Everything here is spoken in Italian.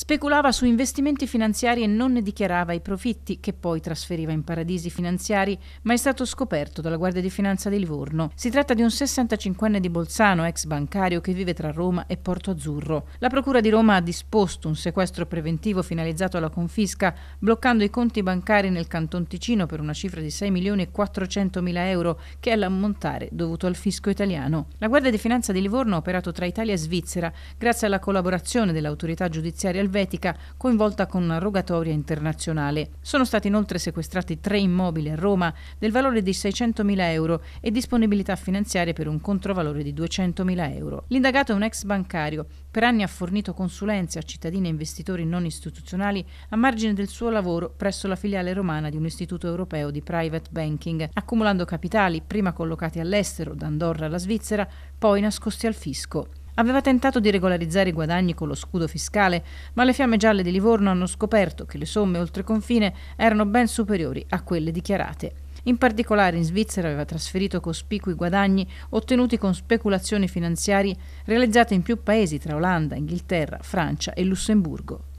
Speculava su investimenti finanziari e non ne dichiarava i profitti che poi trasferiva in paradisi finanziari, ma è stato scoperto dalla Guardia di Finanza di Livorno. Si tratta di un 65enne di Bolzano, ex bancario, che vive tra Roma e Porto Azzurro. La Procura di Roma ha disposto un sequestro preventivo finalizzato alla confisca, bloccando i conti bancari nel Canton Ticino per una cifra di 6 milioni e 400 mila euro, che è l'ammontare dovuto al fisco italiano. La Guardia di Finanza di Livorno ha operato tra Italia e Svizzera, grazie alla collaborazione dell'autorità giudiziaria Elvetica, coinvolta con una rogatoria internazionale. Sono stati inoltre sequestrati tre immobili a Roma del valore di 600.000 euro e disponibilità finanziarie per un controvalore di 200.000 euro. L'indagato è un ex bancario. Per anni ha fornito consulenze a cittadini e investitori non istituzionali a margine del suo lavoro presso la filiale romana di un istituto europeo di private banking, accumulando capitali prima collocati all'estero, da Andorra alla Svizzera, poi nascosti al fisco aveva tentato di regolarizzare i guadagni con lo scudo fiscale, ma le fiamme gialle di Livorno hanno scoperto che le somme oltre confine erano ben superiori a quelle dichiarate. In particolare in Svizzera aveva trasferito cospicui guadagni ottenuti con speculazioni finanziarie realizzate in più paesi tra Olanda, Inghilterra, Francia e Lussemburgo.